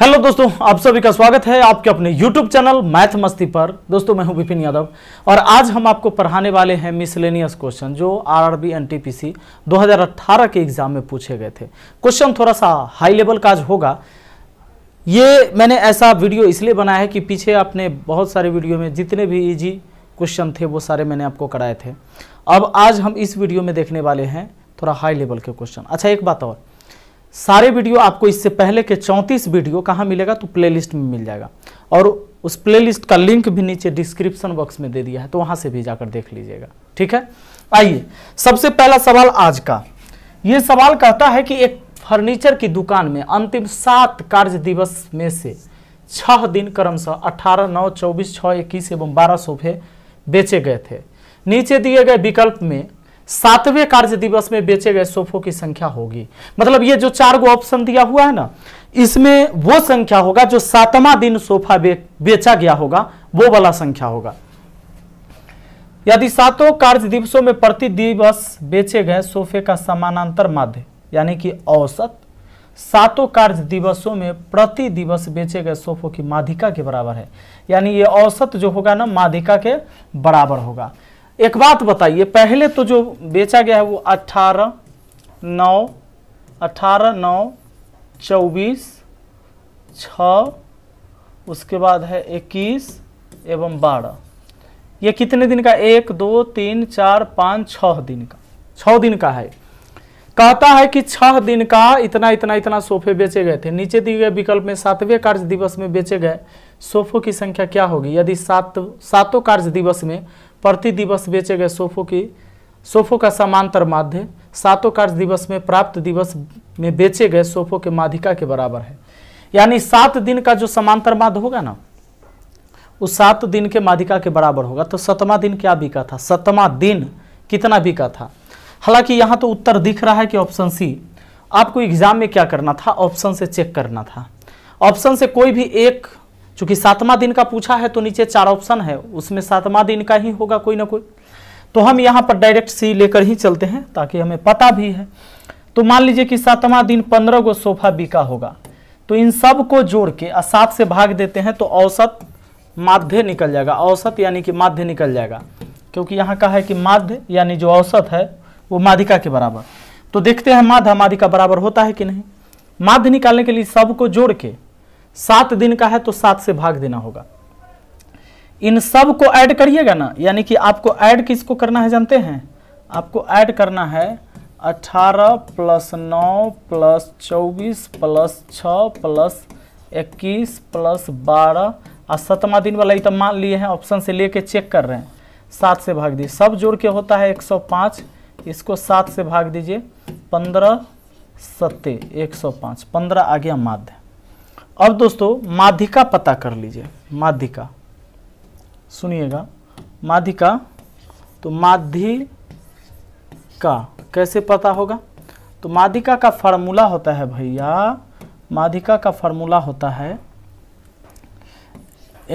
Hello दोस्तों आप सभी का स्वागत है आपके अपने यूट्यूब चैनल मैथ मस्ती पर दोस्तों मैं हूं विपिन यादव और आज हम आपको पढ़ाने वाले हैं मिसलेनियस क्वेश्चन जो आरआरबी एनटीपीसी 2018 के एग्जाम में पूछे गए थे क्वेश्चन थोड़ा सा हाई लेवल का आज होगा ये मैंने ऐसा वीडियो इसलिए बनाया है कि पीछे आपने बहुत सारे वीडियो में जितने भी ईजी क्वेश्चन थे वो सारे मैंने आपको कराए थे अब आज हम इस वीडियो में देखने वाले हैं थोड़ा हाई लेवल के क्वेश्चन अच्छा एक बात और सारे वीडियो आपको इससे पहले के 34 वीडियो कहाँ मिलेगा तो प्लेलिस्ट में मिल जाएगा और उस प्लेलिस्ट का लिंक भी नीचे डिस्क्रिप्शन बॉक्स में दे दिया है तो वहाँ से भी जाकर देख लीजिएगा ठीक है आइए सबसे पहला सवाल आज का ये सवाल कहता है कि एक फर्नीचर की दुकान में अंतिम सात कार्य दिवस में से छह दिन क्रमशः अठारह नौ चौबीस छः इक्कीस एवं बारह सोफे बेचे गए थे नीचे दिए गए विकल्प में सातवें कार्य दिवस में बेचे गए सोफों की संख्या होगी मतलब ये जो चार गो ऑप्शन दिया हुआ है ना इसमें वो संख्या होगा जो सातवां दिन सोफा बे, बेचा गया होगा वो वाला संख्या होगा यदि सातों कार्य दिवसों में प्रति दिवस बेचे गए सोफे का समानांतर माध्य यानी कि औसत सातों कार्य दिवसों में प्रति दिवस बेचे गए सोफों की माधिका के बराबर है यानी ये औसत जो होगा ना माधिका के बराबर होगा एक बात बताइए पहले तो जो बेचा गया है वो अट्ठारह नौ अठारह नौ चौबीस छ उसके बाद है इक्कीस एवं बारह ये कितने दिन का एक दो तीन चार पाँच छः दिन का छः दिन का है कहता है कि छह दिन का इतना इतना इतना सोफे बेचे गए थे नीचे दिए गए विकल्प में सातवें कार्य दिवस में बेचे गए सोफों की संख्या क्या होगी यदि सात सातों कार्य दिवस में प्रति दिवस बेचे गए सोफों की सोफों का समांतर माध्य सातों कार्य दिवस में प्राप्त दिवस में बेचे गए सोफों के माधिका के बराबर है यानी सात दिन का जो समांतर माध्य होगा ना उस सात दिन के माधिका के बराबर होगा तो सतमा दिन क्या बिका था सतमा दिन कितना बिका था हालांकि यहाँ तो उत्तर दिख रहा है कि ऑप्शन सी आपको एग्जाम में क्या करना था ऑप्शन से चेक करना था ऑप्शन से कोई भी एक चूंकि सातवां दिन का पूछा है तो नीचे चार ऑप्शन है उसमें सातवां दिन का ही होगा कोई ना कोई तो हम यहाँ पर डायरेक्ट सी लेकर ही चलते हैं ताकि हमें पता भी है तो मान लीजिए कि सातवां दिन पंद्रह गो सोफा बिका होगा तो इन सब को जोड़ के सात से भाग देते हैं तो औसत माध्य निकल जाएगा औसत यानी कि माध्य निकल जाएगा क्योंकि यहाँ का है कि माध्य यानी जो औसत है वो माधिका के बराबर तो देखते हैं माध्य माधिका बराबर होता है कि नहीं माध्य निकालने के लिए सब को जोड़ के सात दिन का है तो सात से भाग देना होगा इन सब को ऐड करिएगा ना यानी कि आपको ऐड किसको करना है जानते हैं आपको ऐड करना है अठारह प्लस नौ प्लस चौबीस प्लस छ प्लस इक्कीस प्लस बारह और सतमा दिन वाला तो मान लिए हैं ऑप्शन से लेके चेक कर रहे हैं सात से भाग दिए सब जोड़ के होता है एक सौ पाँच इसको सात से भाग दीजिए पंद्रह सत्ते एक सौ पाँच पंद्रह आ गया माध्यम अब दोस्तों माधिका पता कर लीजिए माधिका सुनिएगा माधिका तो माधिका कैसे पता होगा तो माधिका का फार्मूला होता है भैया माधिका का फार्मूला होता है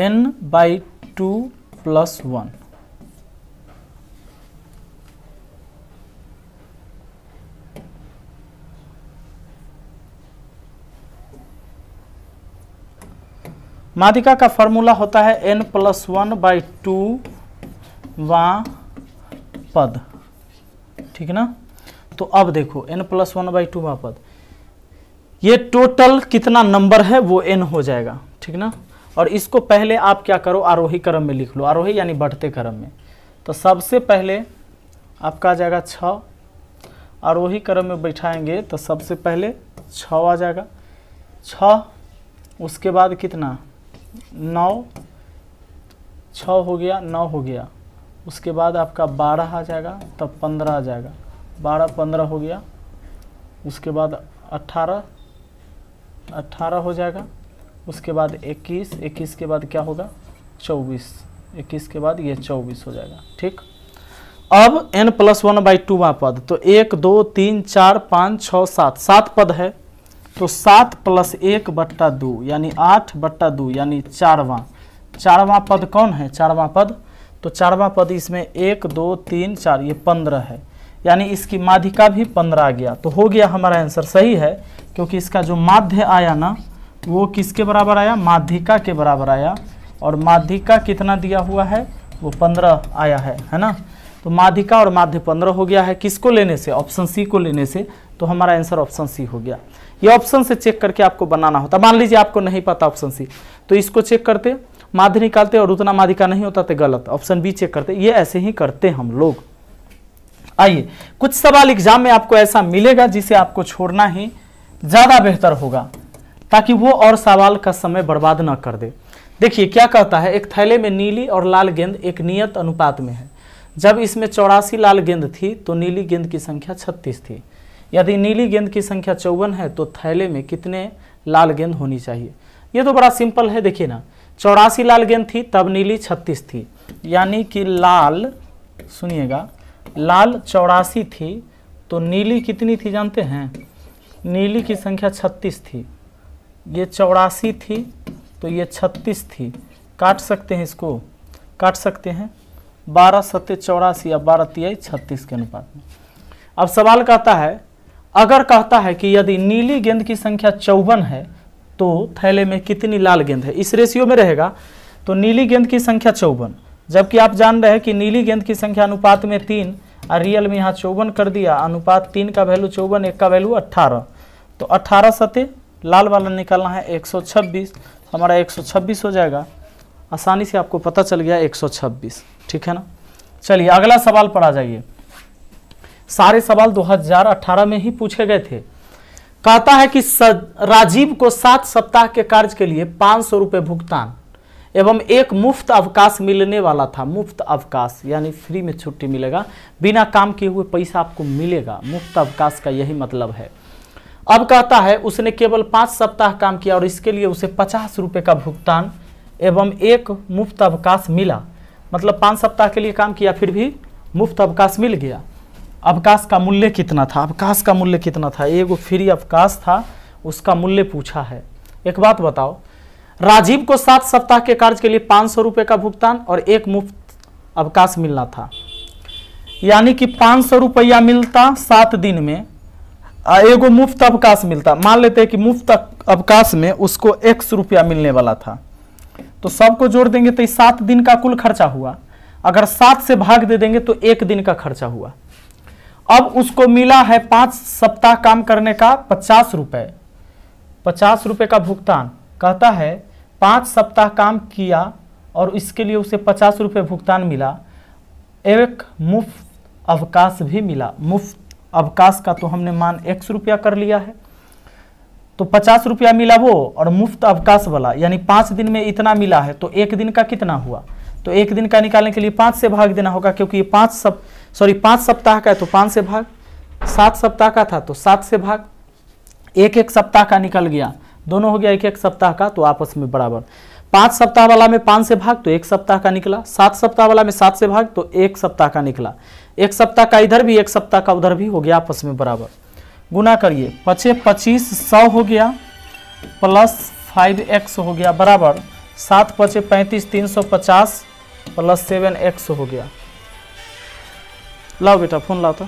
n by two plus one माधिका का फॉर्मूला होता है n plus one by two वा पद ठीक है ना तो अब देखो n plus one by two वा पद ये टोटल कितना नंबर है वो एन हो जाएगा ठीक ना और इसको पहले आप क्या करो आरोही क्रम में लिख लो आरोही यानी बढ़ते क्रम में तो सबसे पहले आपका आ जाएगा छ आरोही क्रम में बैठाएंगे तो सबसे पहले छ आ जाएगा छ उसके बाद कितना नौ छ हो गया नौ हो गया उसके बाद आपका बारह आ जाएगा तब पंद्रह आ जाएगा बारह पंद्रह हो गया उसके बाद अट्ठारह अट्ठारह हो जाएगा उसके बाद इक्कीस इक्कीस के बाद क्या होगा चौबीस इक्कीस के बाद ये चौबीस हो जाएगा ठीक अब n plus one by two पद तो एक दो तीन चार पाँच छः सात सात पद है तो सात प्लस एक बट्टा दो यानी आठ बट्टा दो यानी चारवा चारवा पद कौन है चारवा पद तो चारवा पद इसमें एक दो तीन चार ये पंद्रह है यानी इसकी माध्यिका भी पंद्रह आ गया तो हो गया हमारा आंसर सही है क्योंकि इसका जो माध्य आया ना वो किसके बराबर आया माध्यिका के बराबर आया और माध्यिका कितना दिया हुआ है वो पंद्रह आया है है ना तो माध्यिका और माध्य पंद्रह हो गया है किसको लेने से ऑप्शन सी को लेने से तो हमारा आंसर ऑप्शन सी हो गया ये ऑप्शन से चेक करके आपको बनाना होता मान लीजिए आपको नहीं पता ऑप्शन सी तो इसको चेक करते माध्य निकालते और उतना माधिका नहीं होता तो गलत ऑप्शन बी चेक करते ये ऐसे ही करते हम लोग आइए कुछ सवाल एग्जाम में आपको ऐसा मिलेगा जिसे आपको छोड़ना ही ज़्यादा बेहतर होगा ताकि वो और सवाल का समय बर्बाद न कर दे देखिए क्या कहता है एक थैले में नीली और लाल गेंद एक नियत अनुपात में है जब इसमें चौरासी लाल गेंद थी तो नीली गेंद की संख्या छत्तीस थी यदि नीली गेंद की संख्या चौवन है तो थैले में कितने लाल गेंद होनी चाहिए ये तो बड़ा सिंपल है देखिए ना चौरासी लाल गेंद थी तब नीली छत्तीस थी यानी कि लाल सुनिएगा लाल चौरासी थी तो नीली कितनी थी जानते हैं नीली की संख्या छत्तीस थी ये चौरासी थी तो ये छत्तीस थी काट सकते हैं इसको काट सकते हैं बारह सत्य चौरासी या बारह तिहाई छत्तीस के अनुपात में अब सवाल कहता है अगर कहता है कि यदि नीली गेंद की संख्या चौवन है तो थैले में कितनी लाल गेंद है इस रेशियो में रहेगा तो नीली गेंद की संख्या चौवन जबकि आप जान रहे हैं कि नीली गेंद की संख्या अनुपात में तीन और रियल में यहाँ चौवन कर दिया अनुपात तीन का वैल्यू चौवन एक का वैल्यू अट्ठारह तो अट्ठारह सत्य लाल वाला निकालना है एक सौ छब्बीस हमारा एक सौ छब्बीस हो जाएगा आसानी से आपको पता चल गया एक सौ छब्बीस ठीक है ना चलिए अगला सवाल पर आ जाइए सारे सवाल 2018 में ही पूछे गए थे कहता है कि राजीव को सात सप्ताह के कार्य के लिए पाँच सौ रुपये भुगतान एवं एक मुफ्त अवकाश मिलने वाला था मुफ्त अवकाश यानी फ्री में छुट्टी मिलेगा बिना काम किए हुए पैसा आपको मिलेगा मुफ्त अवकाश का यही मतलब है अब कहता है उसने केवल पाँच सप्ताह काम किया और इसके लिए उसे पचास रुपये का भुगतान एवं एक मुफ्त अवकाश मिला मतलब पाँच सप्ताह के लिए काम किया फिर भी मुफ्त अवकाश मिल गया अवकाश का मूल्य कितना था अवकाश का मूल्य कितना था एगो फ्री अवकाश था उसका मूल्य पूछा है एक बात बताओ राजीव को सात सप्ताह के कार्य के लिए पाँच सौ रुपये का भुगतान और एक मुफ्त अवकाश मिलना था यानी कि पाँच सौ रुपया मिलता सात दिन में एगो मुफ्त अवकाश मिलता मान लेते हैं कि मुफ्त अवकाश में उसको सौ रुपया मिलने वाला था तो सबको जोड़ देंगे तो सात दिन का कुल खर्चा हुआ अगर सात से भाग दे देंगे तो एक दिन का खर्चा हुआ अब उसको मिला है पाँच सप्ताह काम करने का पचास रुपये पचास रुपये का भुगतान कहता है पाँच सप्ताह काम किया और इसके लिए उसे पचास रुपये भुगतान मिला एक मुफ्त अवकाश भी मिला मुफ्त अवकाश का तो हमने मान एक्स रुपया कर लिया है तो पचास रुपया मिला वो और मुफ्त अवकाश वाला यानी पाँच दिन में इतना मिला है तो एक दिन का कितना हुआ तो एक दिन का निकालने के लिए पाँच से भाग देना होगा क्योंकि ये पाँच सब सॉरी पाँच सप्ताह का है तो पाँच से भाग सात सप्ताह का था तो सात से भाग एक एक सप्ताह का निकल गया दोनों हो गया एक एक सप्ताह का तो आपस में बराबर पाँच सप्ताह वाला में पाँच से भाग तो एक सप्ताह का निकला सात सप्ताह वाला में सात से भाग तो एक सप्ताह का निकला एक सप्ताह का इधर भी एक सप्ताह का उधर भी हो गया आपस में बराबर गुना करिए पचे पच्चीस सौ हो गया प्लस फाइव एक्स हो गया बराबर सात पचे पैंतीस तीन सौ पचास प्लस सेवन एक्स हो गया लाओ बेटा फोन लाओ तो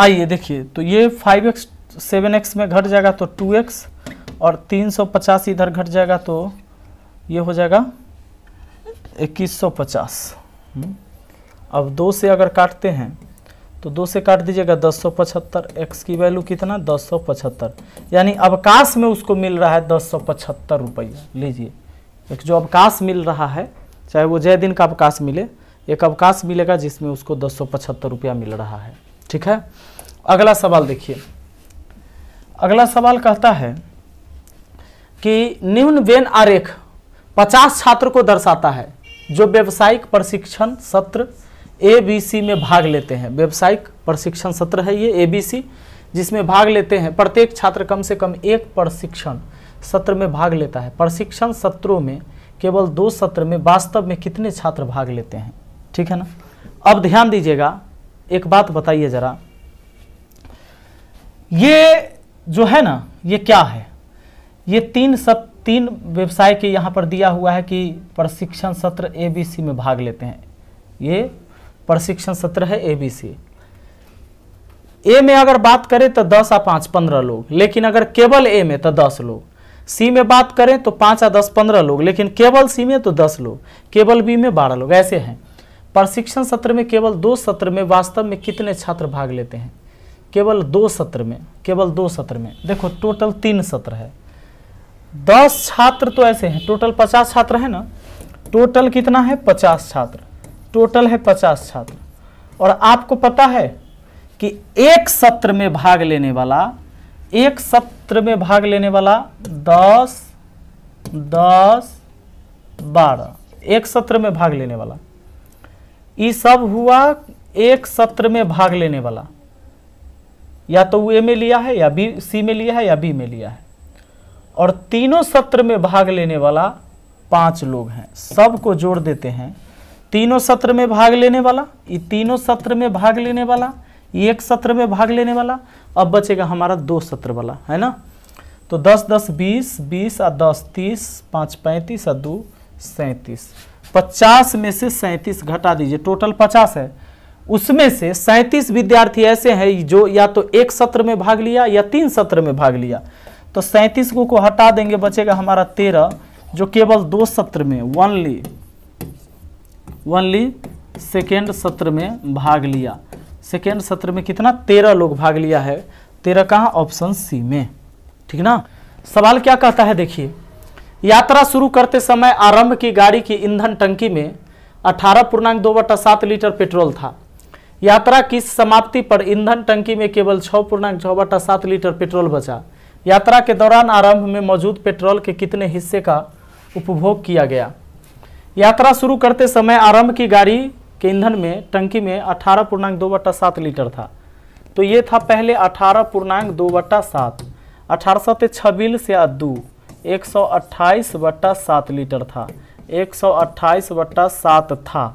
आइए देखिए तो ये फाइव एक्स सेवन एक्स में घट जाएगा तो टू एक्स और तीन सौ पचास इधर घट जाएगा तो ये हो जाएगा इक्कीस सौ पचास हम्म। अब दो से अगर काटते हैं तो दो से काट दीजिएगा दस सौ पचहत्तर एक्स की वैल्यू कितना दस सौ पचहत्तर यानी अवकाश में उसको मिल रहा है दस सौ पचहत्तर रुपया लीजिए एक जो अवकाश मिल रहा है चाहे वो जय दिन का अवकाश मिले एक अवकाश मिलेगा जिसमें उसको दस सौ पचहत्तर रुपया मिल रहा है ठीक है अगला सवाल देखिए अगला सवाल कहता है कि निम्न वेन आरेख पचास छात्र को दर्शाता है जो व्यावसायिक प्रशिक्षण सत्र ए बी सी में भाग लेते हैं व्यावसायिक प्रशिक्षण सत्र है ये ए बी सी जिसमें भाग लेते हैं प्रत्येक छात्र कम से कम एक प्रशिक्षण सत्र में भाग लेता है प्रशिक्षण सत्रों में केवल दो सत्र में वास्तव में कितने छात्र भाग लेते हैं ठीक है ना अब ध्यान दीजिएगा एक बात बताइए ज़रा ये जो है ना ये क्या है ये तीन सत्र तीन व्यवसाय के यहाँ पर दिया हुआ है कि प्रशिक्षण सत्र एबीसी में भाग लेते हैं ये प्रशिक्षण सत्र है एबीसी ए में अगर बात करें तो दस आ पाँच पंद्रह लोग लेकिन अगर केवल ए में तो दस लोग सी में बात करें तो पाँच आ दस पंद्रह लोग लेकिन केवल सी में तो दस लोग केवल बी में बारह लोग ऐसे हैं प्रशिक्षण सत्र में केवल दो सत्र में वास्तव में कितने छात्र भाग लेते हैं केवल दो सत्र में केवल दो सत्र में देखो टोटल तीन सत्र है दस छात्र तो ऐसे हैं टोटल पचास छात्र है ना टोटल कितना है पचास छात्र टोटल है पचास छात्र और आपको पता है कि एक सत्र में भाग लेने वाला एक सत्र में भाग लेने वाला दस दस बारह एक सत्र में भाग लेने वाला ये सब हुआ एक सत्र में भाग लेने वाला या तो ए में लिया है या बी सी में लिया है या बी में लिया है और तीनों सत्र में भाग लेने वाला पांच लोग हैं सबको जोड़ देते हैं तीनों सत्र में भाग लेने वाला ये तीनों सत्र में भाग लेने वाला एक सत्र में भाग लेने वाला अब बचेगा हमारा दो सत्र वाला है ना तो दस दस बीस बीस आ दस तीस पाँच पैंतीस और दो सैंतीस पचास में से सैंतीस घटा दीजिए टोटल पचास है उसमें से सैंतीस विद्यार्थी ऐसे हैं जो या तो एक सत्र में भाग लिया या तीन सत्र में भाग लिया तो सैंतीस को को हटा देंगे बचेगा हमारा तेरह जो केवल दो सत्र में वनली वनली सेकेंड सत्र में भाग लिया सेकेंड सत्र में कितना तेरह लोग भाग लिया है तेरह कहाँ ऑप्शन सी में ठीक ना सवाल क्या कहता है देखिए यात्रा शुरू करते समय आरंभ की गाड़ी की ईंधन टंकी में अठारह पूर्णांक दो बटा सात लीटर पेट्रोल था यात्रा की समाप्ति पर ईंधन टंकी में केवल छः पूर्णांक छः बटा सात लीटर पेट्रोल बचा यात्रा के दौरान आरंभ में मौजूद पेट्रोल के कितने हिस्से का उपभोग किया गया यात्रा शुरू करते समय आरंभ की गाड़ी के ईंधन में टंकी में अठारह पूर्णांक दो बट्टा सात लीटर था तो ये था पहले अठारह पूर्णांक दो बट्टा सात अठारह सौ छब्बीस से दू एक सौ अट्ठाईस बट्टा सात लीटर था एक सौ अट्ठाईस बट्टा सात था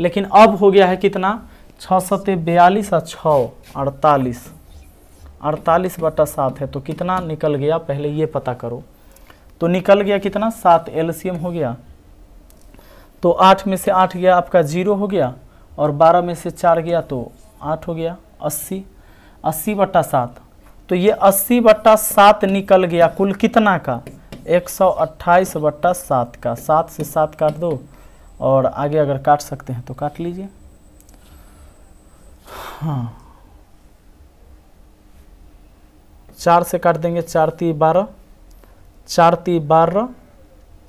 लेकिन अब हो गया है कितना छः सौ बयालीस और छः अड़तालीस अड़तालीस बटा सात है तो कितना निकल गया पहले ये पता करो तो निकल गया कितना सात एल हो गया तो आठ में से आठ गया आपका जीरो हो गया और बारह में से चार गया तो आठ हो गया अस्सी अस्सी बट्टा सात तो ये अस्सी बट्टा सात निकल गया कुल कितना का एक सौ अट्ठाईस बट्टा सात का सात से सात काट दो और आगे अगर काट सकते हैं तो काट लीजिए हाँ चार से काट देंगे चार ती बारह चार ती बारह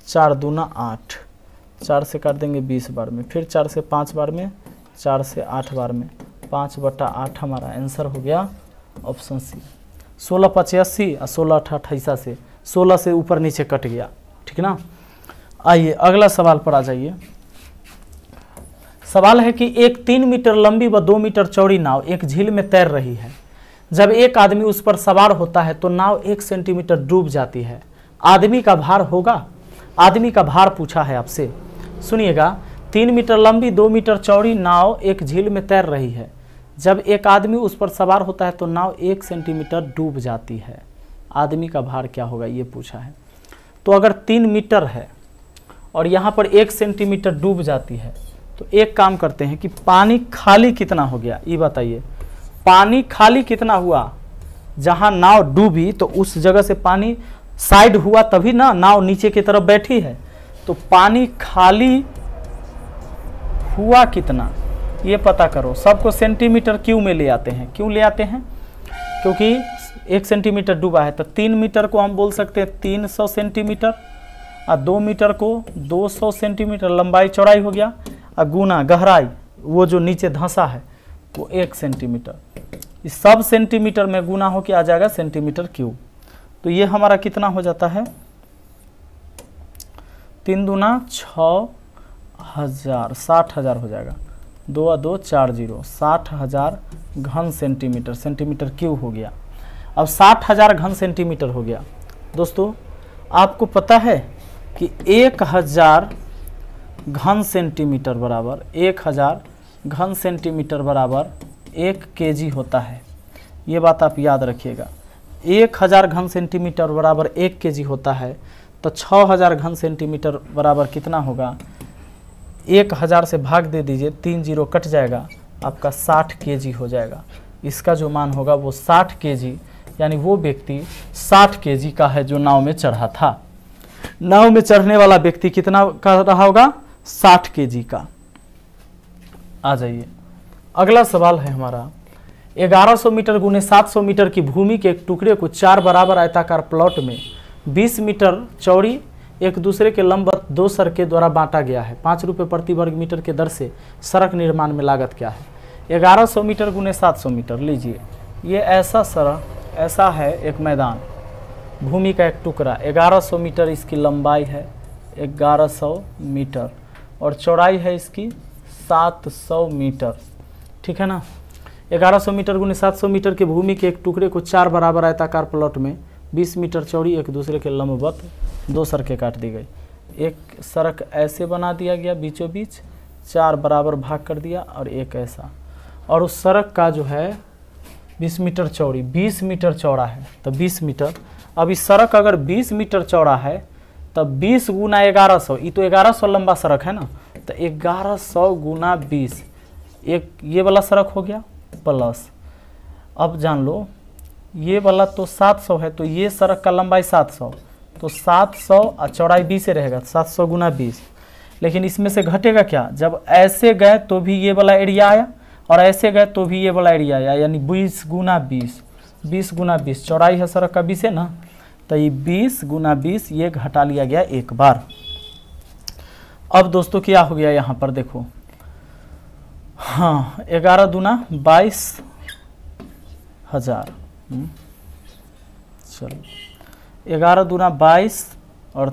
चार दूना आठ चार से काट देंगे बीस बार में फिर चार से पाँच बार में चार से आठ बार में पाँच बटा आठ हमारा आंसर हो गया ऑप्शन सी सोलह पचासी और सोलह अठा अठाईसा से सोलह से ऊपर नीचे कट गया ठीक ना आइए अगला सवाल पर आ जाइए सवाल है कि एक तीन मीटर लंबी व दो मीटर चौड़ी नाव एक झील में तैर रही है जब एक आदमी उस पर सवार होता है तो नाव एक सेंटीमीटर डूब जाती है आदमी का भार होगा आदमी का भार पूछा है आपसे सुनिएगा तीन मीटर लंबी दो मीटर चौड़ी नाव एक झील में तैर रही है जब एक आदमी उस पर सवार होता है तो नाव एक सेंटीमीटर डूब जाती है आदमी का भार क्या होगा ये पूछा है तो अगर तीन मीटर है और यहाँ पर एक सेंटीमीटर डूब जाती है तो एक काम करते हैं कि पानी खाली कितना हो गया ये बताइए पानी खाली कितना हुआ जहाँ नाव डूबी तो उस जगह से पानी साइड हुआ तभी ना नाव नीचे की तरफ बैठी है तो पानी खाली हुआ कितना ये पता करो सबको सेंटीमीटर क्यों में ले आते हैं क्यों ले आते हैं क्योंकि एक सेंटीमीटर डूबा है तो तीन मीटर को हम बोल सकते हैं तीन सौ सेंटीमीटर और दो मीटर को दो सौ सेंटीमीटर लंबाई चौड़ाई हो गया और गुना गहराई वो जो नीचे धंसा है वो तो एक सेंटीमीटर इस सब सेंटीमीटर में गुना होकर आ जाएगा सेंटीमीटर क्यूब तो ये हमारा कितना हो जाता है तीन दुना छ हजार साठ हजार हो जाएगा दो और दो चार जीरो साठ हजार घन सेंटीमीटर सेंटीमीटर क्यूब हो गया अब साठ हजार घन सेंटीमीटर हो गया दोस्तों आपको पता है कि एक हजार घन सेंटीमीटर बराबर एक हजार घन सेंटीमीटर बराबर एक केजी होता है ये बात आप याद रखिएगा एक हज़ार घन सेंटीमीटर बराबर एक केजी होता है तो छः हज़ार घन सेंटीमीटर बराबर कितना होगा एक हज़ार से भाग दे दीजिए तीन जीरो कट जाएगा आपका साठ के हो जाएगा इसका जो मान होगा वो साठ के यानी वो व्यक्ति साठ के का है जो नाव में चढ़ा था नाव में चढ़ने वाला व्यक्ति कितना का रहा होगा साठ के का आ जाइए अगला सवाल है हमारा 1100 मीटर गुने 700 मीटर की भूमि के एक टुकड़े को चार बराबर आयताकार प्लॉट में 20 मीटर चौड़ी एक दूसरे के लंबत दो सड़क के द्वारा बांटा गया है पाँच रुपये प्रति वर्ग मीटर के दर से सड़क निर्माण में लागत क्या है 1100 मीटर गुने 700 मीटर लीजिए ये ऐसा सड़क ऐसा है एक मैदान भूमि का एक टुकड़ा ग्यारह मीटर इसकी लंबाई है ग्यारह मीटर और चौड़ाई है इसकी सात सौ मीटर ठीक है ना ग्यारह सौ मीटर गुने सात सौ मीटर के भूमि के एक टुकड़े को चार बराबर आयताकार प्लॉट में बीस मीटर चौड़ी एक दूसरे के लंबवत दो सड़कें काट दी गई एक सड़क ऐसे बना दिया गया बीचों बीच चार बराबर भाग कर दिया और एक ऐसा और उस सड़क का जो है बीस मीटर चौड़ी बीस मीटर चौड़ा है तो बीस मीटर अब इस सड़क अगर बीस मीटर चौड़ा है तो बीस गुना ग्यारह सौ ये तो ग्यारह सौ लंबा सड़क है ना तो ग्यारह सौ गुना बीस एक ये वाला सड़क हो गया प्लस अब जान लो ये वाला तो सात सौ है तो ये सड़क का लंबाई सात सौ तो सात सौ और चौड़ाई बीस रहेगा सात सौ गुना बीस लेकिन इसमें से घटेगा क्या जब ऐसे गए तो भी ये वाला एरिया आया और ऐसे गए तो भी ये वाला एरिया आया यानी बीस गुना बीस बीस गुना बीस चौड़ाई है सड़क का बीस है ना तो ये बीस गुना बीस ये घटा लिया गया एक बार अब दोस्तों क्या हो गया यहाँ पर देखो हाँ ग्यारह दूना बाईस हजार हम्म, चलो ग्यारह दूना बाईस और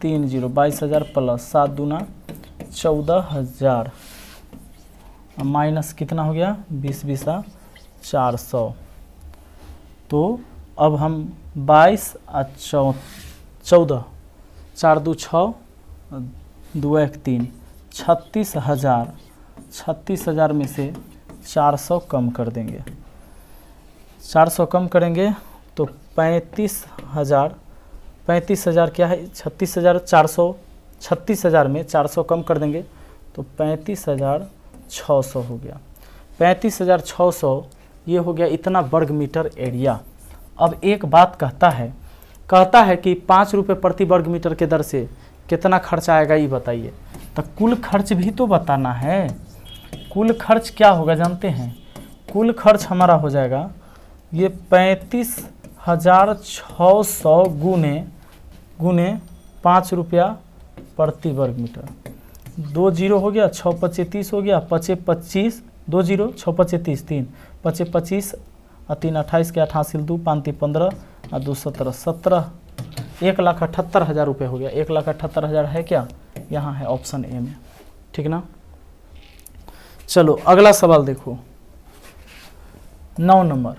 तीन जीरो बाईस हजार प्लस सात दूना चौदह हजार माइनस कितना हो गया बीस बीसा चार सौ तो अब हम बाईस आ चौ चौदह चार दू छः दो एक तीन छत्तीस हज़ार छत्तीस हज़ार में से चार सौ कम कर देंगे चार सौ कम करेंगे तो पैंतीस हज़ार पैंतीस हज़ार क्या है छत्तीस हज़ार चार सौ छत्तीस हज़ार में चार सौ कम कर देंगे तो पैंतीस हज़ार छः सौ हो गया पैंतीस हज़ार छः सौ ये हो गया इतना वर्ग मीटर एरिया अब एक बात कहता है कहता है कि पाँच रुपये प्रति वर्ग मीटर के दर से कितना खर्च आएगा ये बताइए तो कुल खर्च भी तो बताना है कुल खर्च क्या होगा जानते हैं कुल खर्च हमारा हो जाएगा ये पैंतीस हजार छः सौ गुने गुने पाँच रुपया प्रति वर्ग मीटर दो जीरो हो गया छः पचे तीस हो गया पचे पच्चीस दो जीरो छः पचे तीस तीन पचे पच्चीस तीन अट्ठाईस के अठासी दो पाँती पंद्रह और दो सत्रह सत्रह एक लाख अठहत्तर हज़ार रुपये हो गया एक लाख अठहत्तर हज़ार है क्या यहाँ है ऑप्शन ए में ठीक ना चलो अगला सवाल देखो नौ नंबर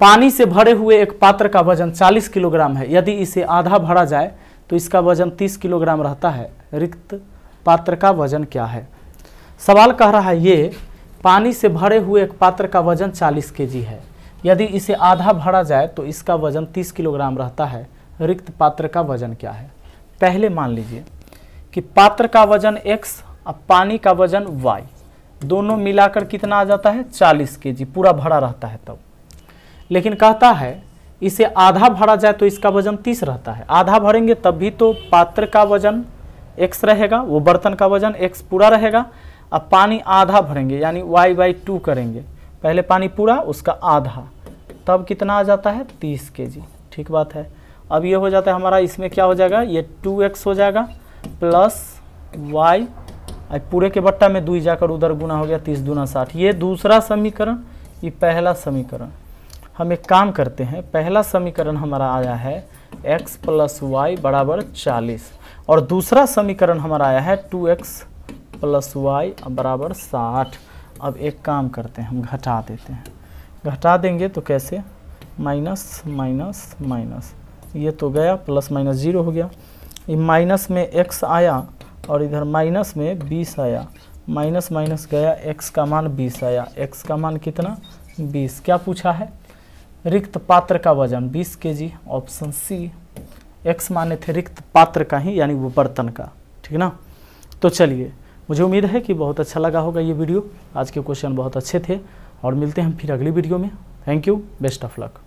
पानी से भरे हुए एक पात्र का वजन 40 किलोग्राम है यदि इसे आधा भरा जाए तो इसका वजन 30 किलोग्राम रहता है रिक्त पात्र का वजन क्या है सवाल कह रहा है ये पानी से भरे हुए एक पात्र का वजन 40 केजी है यदि इसे आधा भरा जाए तो इसका वजन 30 किलोग्राम रहता है रिक्त पात्र का वजन क्या है पहले मान लीजिए कि पात्र का वजन x और पानी का वजन y दोनों मिलाकर कितना आ जाता है 40 जी पूरा भरा रहता है तब लेकिन कहता है इसे आधा भरा जाए तो इसका वजन 30 रहता है आधा भरेंगे तब भी तो पात्र का वजन x रहेगा वो बर्तन का वजन x पूरा रहेगा अब पानी आधा भरेंगे यानी y बाई टू करेंगे पहले पानी पूरा उसका आधा तब कितना आ जाता है तीस के जी ठीक बात है अब ये हो जाता है हमारा इसमें क्या हो जाएगा ये टू एक्स हो जाएगा प्लस वाई पूरे के बट्टा में दुई जाकर उधर गुना हो गया तीस दुना साठ ये दूसरा समीकरण ये पहला समीकरण हम एक काम करते हैं पहला समीकरण हमारा आया है x प्लस वाई बराबर चालीस और दूसरा समीकरण हमारा आया है टू एक्स प्लस वाई बराबर साठ अब एक काम करते हैं हम घटा देते हैं घटा देंगे तो कैसे माइनस माइनस माइनस ये तो गया प्लस माइनस जीरो हो गया ये माइनस में एक्स आया और इधर माइनस में बीस आया माइनस माइनस गया एक्स का मान बीस आया एक्स का मान कितना बीस क्या पूछा है रिक्त पात्र का वजन बीस के जी ऑप्शन सी एक्स माने थे रिक्त पात्र का ही यानी वो बर्तन का ठीक ना तो चलिए मुझे उम्मीद है कि बहुत अच्छा लगा होगा ये वीडियो आज के क्वेश्चन बहुत अच्छे थे और मिलते हैं हम फिर अगली वीडियो में thank you best of luck